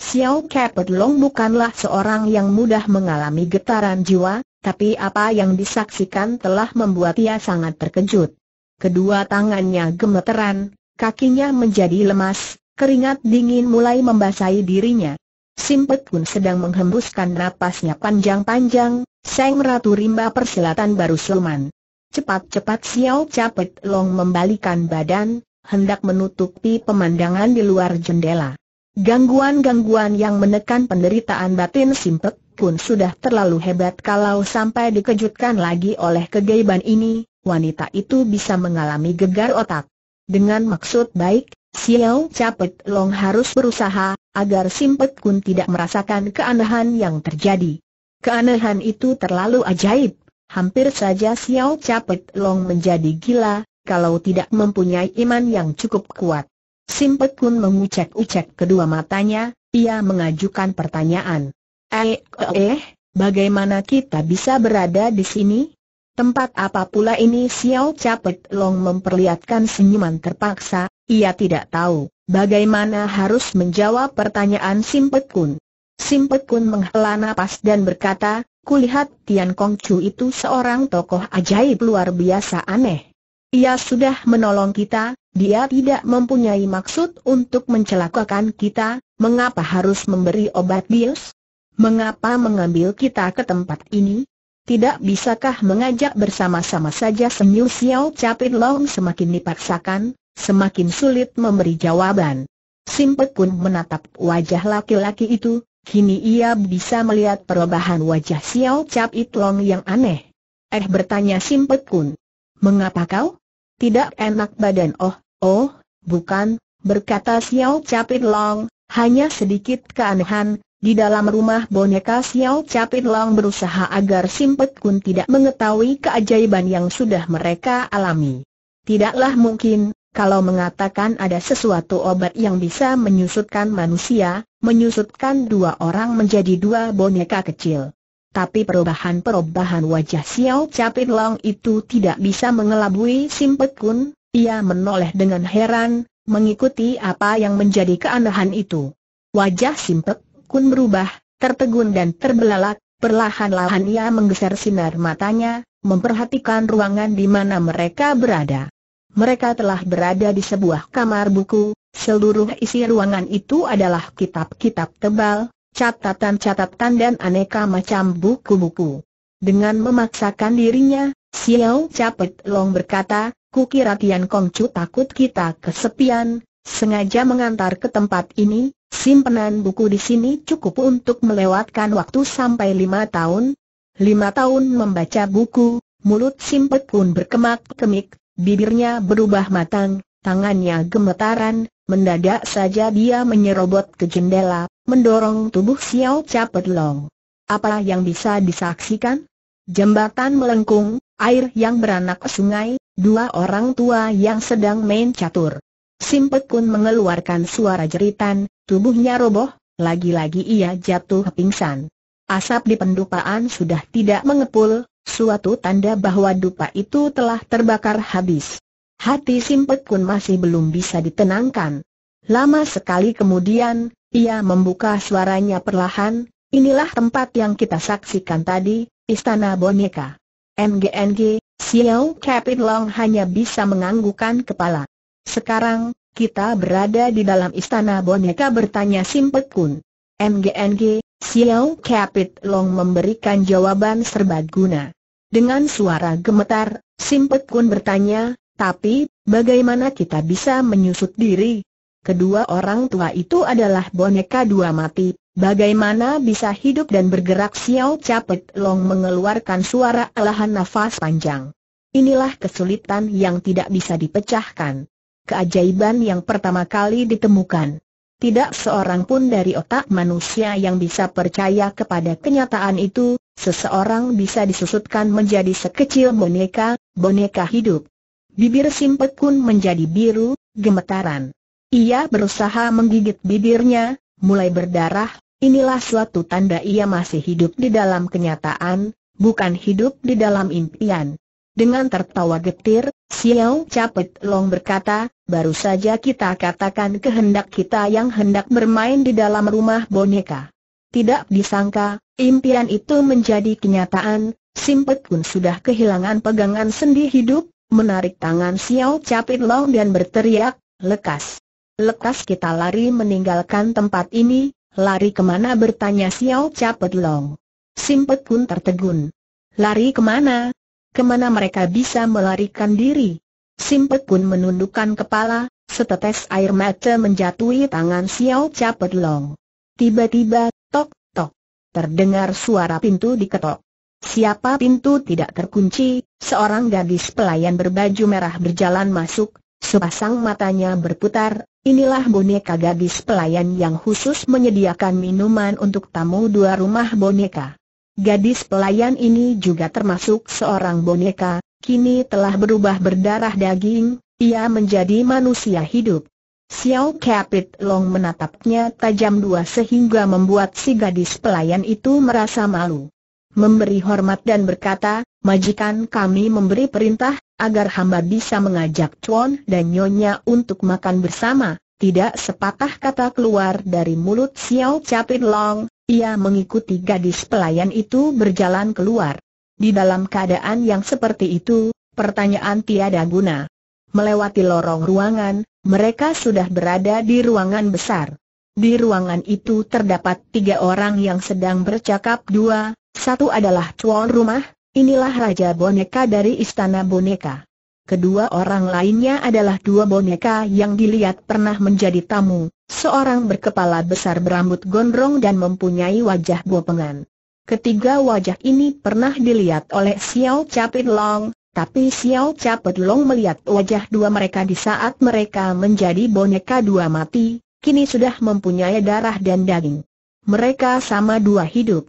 [SPEAKER 1] Xiao Capit Long bukanlah seorang yang mudah mengalami getaran jiwa, tapi apa yang disaksikan telah membuat ia sangat terkejut. Kedua tangannya gemeteran, kakinya menjadi lemas, keringat dingin mulai membasahi dirinya. Simpet pun sedang menghembuskan napasnya panjang-panjang, Seng Ratu Rimba Persilatan baru Sulman. Cepat-cepat Xiao Capet Long membalikan badan, hendak menutupi pemandangan di luar jendela. Gangguan-gangguan yang menekan penderitaan batin Simpet pun sudah terlalu hebat kalau sampai dikejutkan lagi oleh kegaiban ini, wanita itu bisa mengalami gegar otak. Dengan maksud baik, Xiao Capet Long harus berusaha, agar Simpet Kun tidak merasakan keanehan yang terjadi. Keanehan itu terlalu ajaib, hampir saja Xiao Capet Long menjadi gila, kalau tidak mempunyai iman yang cukup kuat. Simpet Kun mengucek-ucek kedua matanya, ia mengajukan pertanyaan. Eh, eh, bagaimana kita bisa berada di sini? Tempat apa pula ini Xiao Capet Long memperlihatkan senyuman terpaksa, ia tidak tahu. Bagaimana harus menjawab pertanyaan Simpet Kun? Simpet Kun menghela nafas dan berkata, kulihat Tian Kong Chu itu seorang tokoh ajaib luar biasa aneh. Ia sudah menolong kita, dia tidak mempunyai maksud untuk mencelakakan kita, mengapa harus memberi obat bius? Mengapa mengambil kita ke tempat ini? Tidak bisakah mengajak bersama-sama saja senyum Xiao Capit Long semakin dipaksakan? semakin sulit memberi jawaban. Simpet Kun menatap wajah laki-laki itu, kini ia bisa melihat perubahan wajah Xiao Cap Itlong yang aneh. Eh bertanya Simpet Kun, mengapa kau? Tidak enak badan oh, oh, bukan, berkata Xiao Cap Itlong, hanya sedikit keanehan, di dalam rumah boneka Xiao Capit Long berusaha agar Simpet Kun tidak mengetahui keajaiban yang sudah mereka alami. Tidaklah mungkin, kalau mengatakan ada sesuatu obat yang bisa menyusutkan manusia, menyusutkan dua orang menjadi dua boneka kecil. Tapi perubahan-perubahan wajah Xiao Capit Long itu tidak bisa mengelabui Simpet Kun, ia menoleh dengan heran, mengikuti apa yang menjadi keanehan itu. Wajah Simpet Kun berubah, tertegun dan terbelalak, perlahan-lahan ia menggeser sinar matanya, memperhatikan ruangan di mana mereka berada mereka telah berada di sebuah kamar buku, seluruh isi ruangan itu adalah kitab-kitab tebal, catatan-catatan dan aneka macam buku-buku. Dengan memaksakan dirinya, Xiao Capet Long berkata, kukira Tian Kongcu takut kita kesepian, sengaja mengantar ke tempat ini, simpenan buku di sini cukup untuk melewatkan waktu sampai lima tahun. Lima tahun membaca buku, mulut simpet pun berkemak-kemik, Bibirnya berubah matang, tangannya gemetaran, mendadak saja dia menyerobot ke jendela, mendorong tubuh Xiao Capet Long. Apa yang bisa disaksikan? Jembatan melengkung, air yang beranak sungai, dua orang tua yang sedang main catur. Simpet Kun mengeluarkan suara jeritan, tubuhnya roboh, lagi-lagi ia jatuh pingsan. Asap di pendupaan sudah tidak mengepul, Suatu tanda bahwa dupa itu telah terbakar habis. Hati Simpek Kun masih belum bisa ditenangkan. Lama sekali kemudian, ia membuka suaranya perlahan, inilah tempat yang kita saksikan tadi, Istana Boneka. MGNG, Xiao Capit Long hanya bisa menganggukkan kepala. Sekarang, kita berada di dalam Istana Boneka bertanya Simpek Kun. MGNG, Xiao Capit Long memberikan jawaban serbaguna. Dengan suara gemetar, Simpet pun bertanya, tapi, bagaimana kita bisa menyusut diri? Kedua orang tua itu adalah boneka dua mati, bagaimana bisa hidup dan bergerak Xiao Capet Long mengeluarkan suara alahan nafas panjang. Inilah kesulitan yang tidak bisa dipecahkan. Keajaiban yang pertama kali ditemukan. Tidak seorang pun dari otak manusia yang bisa percaya kepada kenyataan itu, seseorang bisa disusutkan menjadi sekecil boneka, boneka hidup. Bibir Simpet pun menjadi biru, gemetaran. Ia berusaha menggigit bibirnya, mulai berdarah, inilah suatu tanda ia masih hidup di dalam kenyataan, bukan hidup di dalam impian. Dengan tertawa getir, Xiao Capit Long berkata, baru saja kita katakan kehendak kita yang hendak bermain di dalam rumah boneka. Tidak disangka, impian itu menjadi kenyataan, Simpet pun sudah kehilangan pegangan sendi hidup, menarik tangan Xiao Capit Long dan berteriak, lekas. Lekas kita lari meninggalkan tempat ini, lari kemana bertanya Xiao Capit Long. Simpet pun tertegun. Lari kemana? kemana mereka bisa melarikan diri. Simpe pun menundukkan kepala, setetes air mata menjatuhi tangan Xiao Capet Long. Tiba-tiba, tok, tok. Terdengar suara pintu diketok. Siapa pintu tidak terkunci, seorang gadis pelayan berbaju merah berjalan masuk, sepasang matanya berputar, inilah boneka gadis pelayan yang khusus menyediakan minuman untuk tamu dua rumah boneka. Gadis pelayan ini juga termasuk seorang boneka, kini telah berubah berdarah daging, ia menjadi manusia hidup. Xiao Capit Long menatapnya tajam dua sehingga membuat si gadis pelayan itu merasa malu. Memberi hormat dan berkata, majikan kami memberi perintah, agar hamba bisa mengajak Chuan dan Nyonya untuk makan bersama. Tidak sepatah kata keluar dari mulut Xiao Capit Long, ia mengikuti gadis pelayan itu berjalan keluar. Di dalam keadaan yang seperti itu, pertanyaan tiada guna. Melewati lorong ruangan, mereka sudah berada di ruangan besar. Di ruangan itu terdapat tiga orang yang sedang bercakap dua, satu adalah tuan rumah, inilah Raja Boneka dari Istana Boneka. Kedua orang lainnya adalah dua boneka yang dilihat pernah menjadi tamu, seorang berkepala besar berambut gondrong dan mempunyai wajah bopengan. Ketiga wajah ini pernah dilihat oleh Xiao Capit Long, tapi Xiao Capit Long melihat wajah dua mereka di saat mereka menjadi boneka dua mati, kini sudah mempunyai darah dan daging. Mereka sama dua hidup.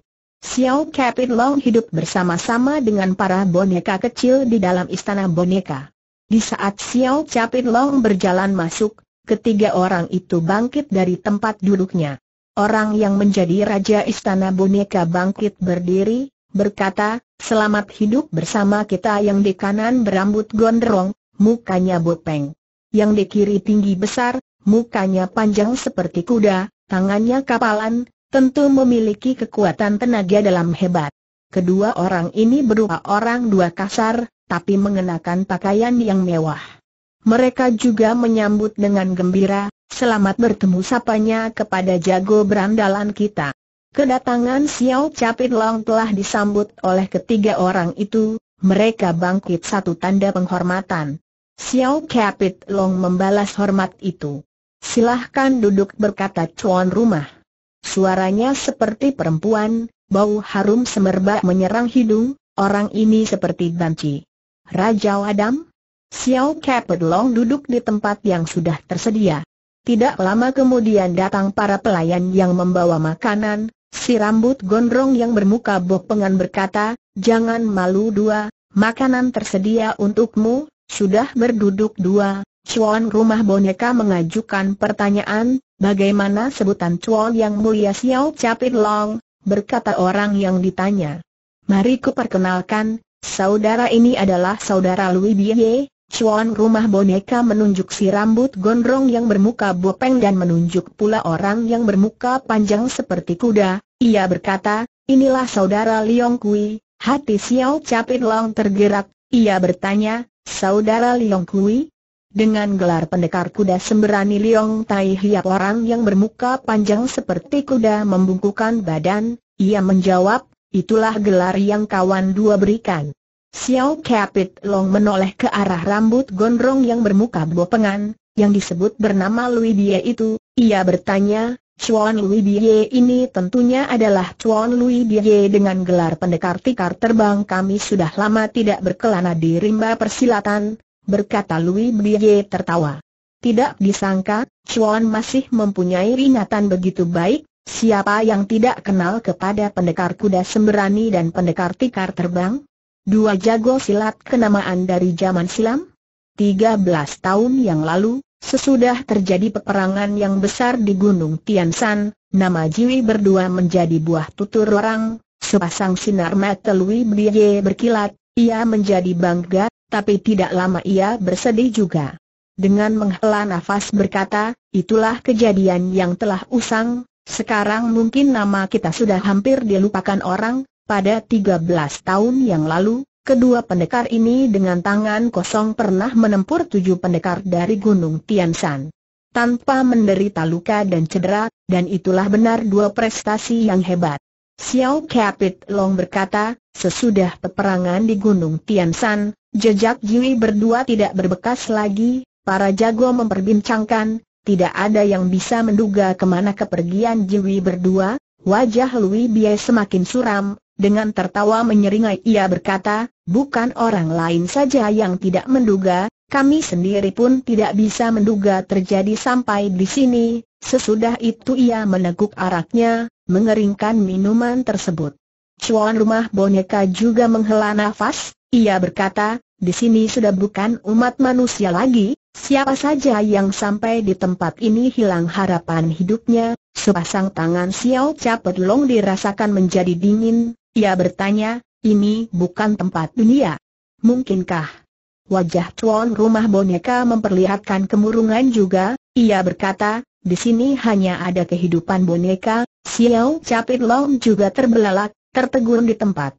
[SPEAKER 1] Xiao Capit Long hidup bersama-sama dengan para boneka kecil di dalam istana boneka. Di saat Xiao Capit Long berjalan masuk, ketiga orang itu bangkit dari tempat duduknya. Orang yang menjadi raja istana boneka bangkit berdiri, berkata, selamat hidup bersama kita yang di kanan berambut gondrong, mukanya bopeng. Yang di kiri tinggi besar, mukanya panjang seperti kuda, tangannya kapalan, tentu memiliki kekuatan tenaga dalam hebat. Kedua orang ini berupa orang dua kasar, tapi mengenakan pakaian yang mewah. Mereka juga menyambut dengan gembira, selamat bertemu sapanya kepada jago berandalan kita. Kedatangan Xiao Capit Long telah disambut oleh ketiga orang itu, mereka bangkit satu tanda penghormatan. Xiao Capit Long membalas hormat itu. Silahkan duduk berkata cuan rumah. Suaranya seperti perempuan, bau harum semerbak menyerang hidung, orang ini seperti banci. Raja Adam? Xiao Caped Long duduk di tempat yang sudah tersedia. Tidak lama kemudian datang para pelayan yang membawa makanan, si rambut gondrong yang bermuka bopengan berkata, Jangan malu dua, makanan tersedia untukmu, sudah berduduk dua, Cuan rumah boneka mengajukan pertanyaan, Bagaimana sebutan Chuan yang mulia Xiao Capit Long, berkata orang yang ditanya. Mari ku perkenalkan, saudara ini adalah saudara Louis Bie, Chuan rumah boneka menunjuk si rambut gondrong yang bermuka bopeng dan menunjuk pula orang yang bermuka panjang seperti kuda. Ia berkata, inilah saudara Liong Kui, hati Xiao Capit Long tergerak, ia bertanya, saudara Liong Kui, dengan gelar pendekar kuda sembrani Liong Tai Hiap orang yang bermuka panjang seperti kuda membungkukan badan, ia menjawab, itulah gelar yang kawan dua berikan. Xiao Capit Long menoleh ke arah rambut gondrong yang bermuka bopengan, yang disebut bernama Lui Bie itu, ia bertanya, Chuan Lui Bie ini tentunya adalah Chuan Lui Bie dengan gelar pendekar tikar terbang kami sudah lama tidak berkelana di rimba persilatan, berkata Louis Bie tertawa. Tidak disangka, Chuan masih mempunyai ingatan begitu baik, siapa yang tidak kenal kepada pendekar kuda sembrani dan pendekar tikar terbang? Dua jago silat kenamaan dari zaman silam? 13 tahun yang lalu, sesudah terjadi peperangan yang besar di Gunung Tian Tiansan, nama Jiwi berdua menjadi buah tutur orang, sepasang sinar mata Louis Bie berkilat, ia menjadi bangga tapi tidak lama ia bersedih juga. Dengan menghela nafas berkata, itulah kejadian yang telah usang, sekarang mungkin nama kita sudah hampir dilupakan orang, pada 13 tahun yang lalu, Kedua pendekar ini dengan tangan kosong pernah menempur tujuh pendekar dari Gunung Tiansan. Tanpa menderita luka dan cedera, dan itulah benar dua prestasi yang hebat. Xiao Capit Long berkata, sesudah peperangan di Gunung Tiansan, Jejak Jiwi berdua tidak berbekas lagi, para jago memperbincangkan, tidak ada yang bisa menduga kemana kepergian Jiwi berdua, wajah Lui Bie semakin suram, dengan tertawa menyeringai ia berkata, bukan orang lain saja yang tidak menduga, kami sendiri pun tidak bisa menduga terjadi sampai di sini. Sesudah itu ia meneguk araknya, mengeringkan minuman tersebut. Cuan rumah boneka juga menghela nafas, ia berkata, di sini sudah bukan umat manusia lagi, siapa saja yang sampai di tempat ini hilang harapan hidupnya, sepasang tangan Xiao Capet Long dirasakan menjadi dingin, ia bertanya, ini bukan tempat dunia. Mungkinkah? Wajah tuan rumah boneka memperlihatkan kemurungan juga, ia berkata, di sini hanya ada kehidupan boneka, Xiao Capit Long juga terbelalak, tertegun di tempat.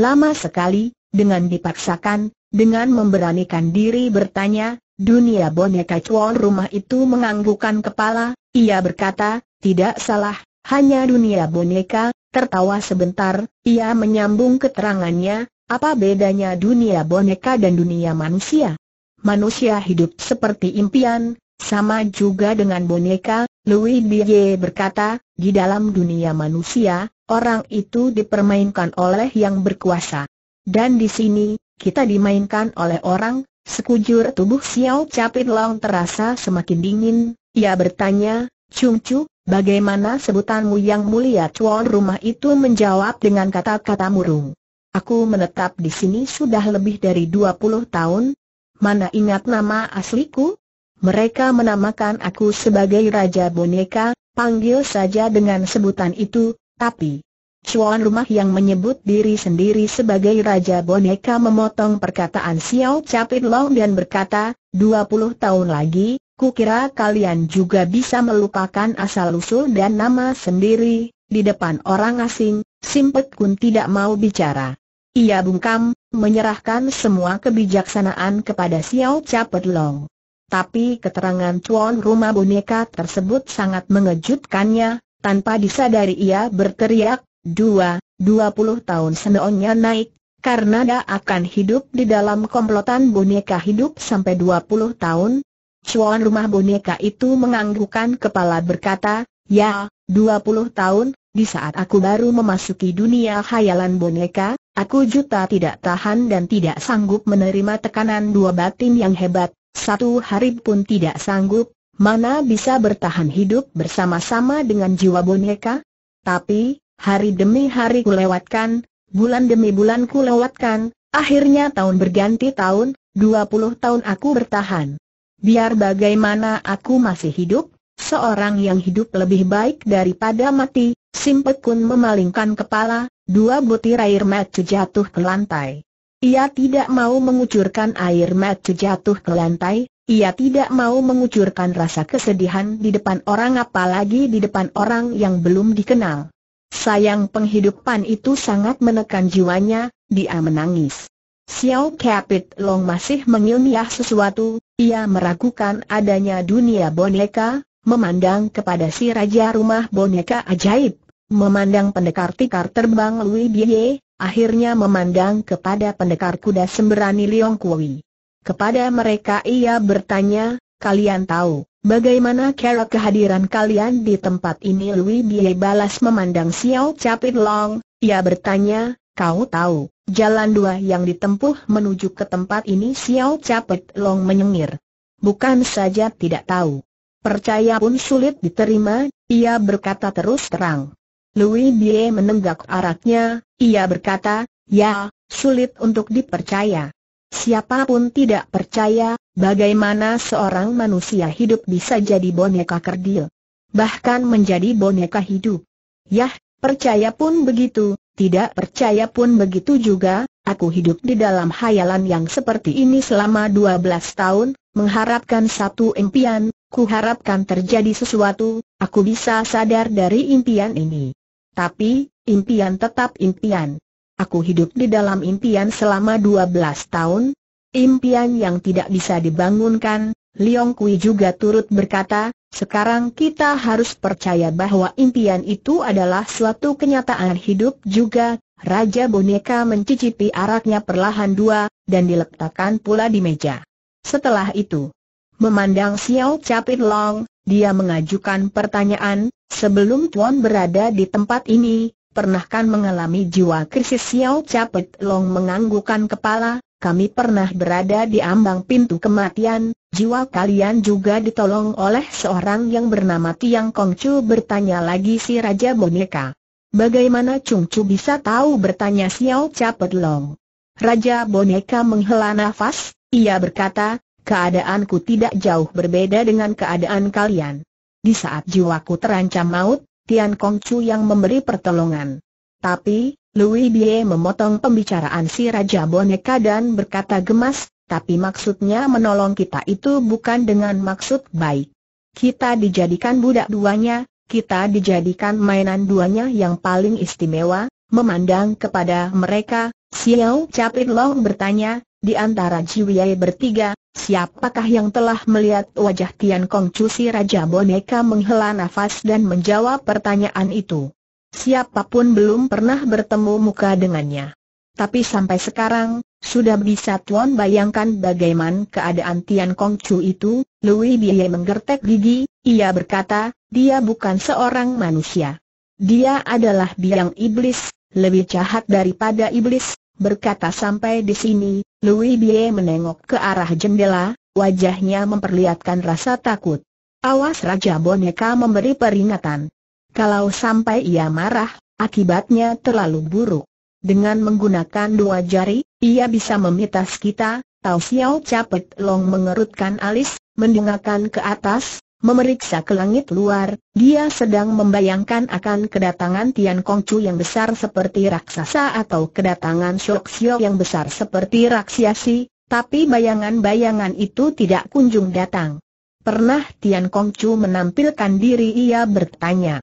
[SPEAKER 1] Lama sekali, dengan dipaksakan, dengan memberanikan diri bertanya, dunia boneka cuan rumah itu menganggukkan kepala, ia berkata, tidak salah, hanya dunia boneka, tertawa sebentar, ia menyambung keterangannya, apa bedanya dunia boneka dan dunia manusia? Manusia hidup seperti impian, sama juga dengan boneka, Louis Bie berkata, di dalam dunia manusia, orang itu dipermainkan oleh yang berkuasa. Dan di sini, kita dimainkan oleh orang, sekujur tubuh Xiao Capit Long terasa semakin dingin, ia bertanya, Chung Chu, bagaimana sebutanmu yang mulia Cuan rumah itu menjawab dengan kata-kata murung. Aku menetap di sini sudah lebih dari 20 tahun, mana ingat nama asliku? Mereka menamakan aku sebagai Raja Boneka, panggil saja dengan sebutan itu, tapi, Cuan rumah yang menyebut diri sendiri sebagai Raja Boneka memotong perkataan Xiao Capit Long dan berkata, 20 tahun lagi, ku kira kalian juga bisa melupakan asal-usul dan nama sendiri, di depan orang asing, Simpet Kun tidak mau bicara. Ia bungkam, menyerahkan semua kebijaksanaan kepada Xiao Capit Long. Tapi keterangan cuan rumah boneka tersebut sangat mengejutkannya, tanpa disadari ia berteriak, dua, dua puluh tahun seneonnya naik, karena dia akan hidup di dalam komplotan boneka hidup sampai 20 tahun. Cuan rumah boneka itu menganggukkan kepala berkata, Ya, 20 tahun, di saat aku baru memasuki dunia khayalan boneka, aku juta tidak tahan dan tidak sanggup menerima tekanan dua batin yang hebat, satu hari pun tidak sanggup, mana bisa bertahan hidup bersama-sama dengan jiwa boneka? Tapi, Hari demi hari kulewatkan, bulan demi bulan ku kulewatkan, akhirnya tahun berganti tahun, 20 tahun aku bertahan. Biar bagaimana aku masih hidup, seorang yang hidup lebih baik daripada mati, Simpe Kun memalingkan kepala, dua butir air mata jatuh ke lantai. Ia tidak mau mengucurkan air mata jatuh ke lantai, ia tidak mau mengucurkan rasa kesedihan di depan orang apalagi di depan orang yang belum dikenal. Sayang penghidupan itu sangat menekan jiwanya, dia menangis. Xiao Capit Long masih mengilmiah sesuatu, ia meragukan adanya dunia boneka, memandang kepada si raja rumah boneka ajaib, memandang pendekar tikar terbang Louis Bie, akhirnya memandang kepada pendekar kuda sembrani Liong Kui. Kepada mereka ia bertanya, kalian tahu, Bagaimana cara kehadiran kalian di tempat ini Lui Bie balas memandang Xiao Capit Long, ia bertanya, kau tahu, jalan dua yang ditempuh menuju ke tempat ini Xiao Capit Long menyengir. Bukan saja tidak tahu. Percaya pun sulit diterima, ia berkata terus terang. Louis Bie menenggak araknya, ia berkata, ya, sulit untuk dipercaya. Siapapun tidak percaya, Bagaimana seorang manusia hidup bisa jadi boneka kerdil? Bahkan menjadi boneka hidup. Yah, percaya pun begitu, tidak percaya pun begitu juga, aku hidup di dalam hayalan yang seperti ini selama 12 tahun, mengharapkan satu impian, kuharapkan terjadi sesuatu, aku bisa sadar dari impian ini. Tapi, impian tetap impian. Aku hidup di dalam impian selama 12 tahun, Impian yang tidak bisa dibangunkan, Liong Kui juga turut berkata, sekarang kita harus percaya bahwa impian itu adalah suatu kenyataan hidup juga, Raja Boneka mencicipi araknya perlahan dua, dan diletakkan pula di meja. Setelah itu, memandang Xiao Capit Long, dia mengajukan pertanyaan, sebelum Tuan berada di tempat ini, pernahkan mengalami jiwa krisis Xiao Capit Long menganggukkan kepala, kami pernah berada di ambang pintu kematian, jiwa kalian juga ditolong oleh seorang yang bernama Tiang Kongcu bertanya lagi si Raja Boneka. Bagaimana Chung Chu bisa tahu bertanya Xiao Capet Long. Raja Boneka menghela nafas, ia berkata, keadaanku tidak jauh berbeda dengan keadaan kalian. Di saat jiwaku terancam maut, Tian Kongcu yang memberi pertolongan. Tapi, Louis Bie memotong pembicaraan si Raja Boneka dan berkata gemas, tapi maksudnya menolong kita itu bukan dengan maksud baik. Kita dijadikan budak duanya, kita dijadikan mainan duanya yang paling istimewa, memandang kepada mereka, Xiao Capit Long bertanya, di antara Jiwei bertiga, siapakah yang telah melihat wajah Tian Kong Raja Boneka menghela nafas dan menjawab pertanyaan itu? Siapapun belum pernah bertemu muka dengannya. Tapi sampai sekarang, sudah bisa Tuan bayangkan bagaimana keadaan Tian Kong Chu itu, Louis Bie menggertek gigi, ia berkata, dia bukan seorang manusia. Dia adalah biang iblis, lebih jahat daripada iblis, berkata sampai di sini, Louis Bie menengok ke arah jendela, wajahnya memperlihatkan rasa takut. Awas Raja Boneka memberi peringatan. Kalau sampai ia marah, akibatnya terlalu buruk. Dengan menggunakan dua jari, ia bisa memitas kita, Tau Xiao Capet Long mengerutkan alis, mendengarkan ke atas, memeriksa ke langit luar, dia sedang membayangkan akan kedatangan Tian Kongcu yang besar seperti raksasa atau kedatangan Shok Xiao yang besar seperti raksiasi, tapi bayangan-bayangan itu tidak kunjung datang. Pernah Tian Kongcu menampilkan diri ia bertanya,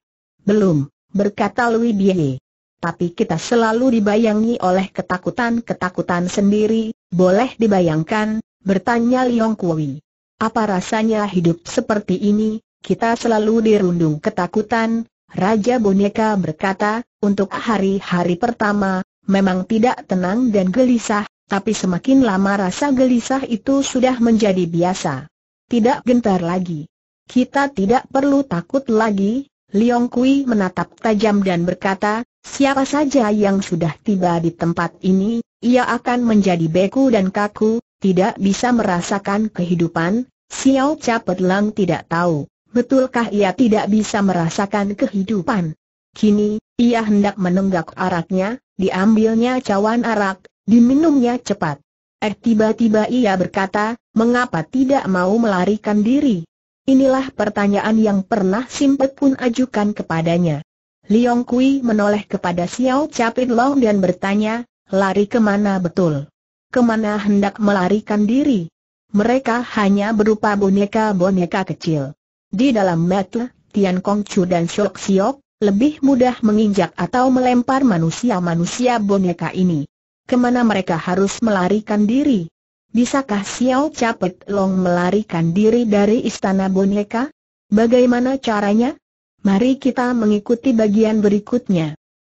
[SPEAKER 1] belum, berkata Louis Bie. Tapi kita selalu dibayangi oleh ketakutan-ketakutan sendiri, boleh dibayangkan, bertanya Liong Kui. Apa rasanya hidup seperti ini, kita selalu dirundung ketakutan, Raja Boneka berkata, untuk hari-hari pertama, memang tidak tenang dan gelisah, tapi semakin lama rasa gelisah itu sudah menjadi biasa. Tidak gentar lagi. Kita tidak perlu takut lagi, Liong Kui menatap tajam dan berkata, siapa saja yang sudah tiba di tempat ini, ia akan menjadi beku dan kaku, tidak bisa merasakan kehidupan, Xiao Capet Lang tidak tahu, betulkah ia tidak bisa merasakan kehidupan. Kini, ia hendak menenggak araknya, diambilnya cawan arak, diminumnya cepat. Eh tiba-tiba ia berkata, mengapa tidak mau melarikan diri? Inilah pertanyaan yang pernah Simpek pun ajukan kepadanya. Liong Kui menoleh kepada Xiao Capit Long dan bertanya, lari kemana betul? Kemana hendak melarikan diri? Mereka hanya berupa boneka-boneka kecil. Di dalam mata, Tian Kong Chu dan Shok Siok, lebih mudah menginjak atau melempar manusia-manusia boneka ini. Kemana mereka harus melarikan diri? Bisakah Xiao Capet Long melarikan diri dari istana boneka? Bagaimana caranya? Mari kita mengikuti bagian berikutnya.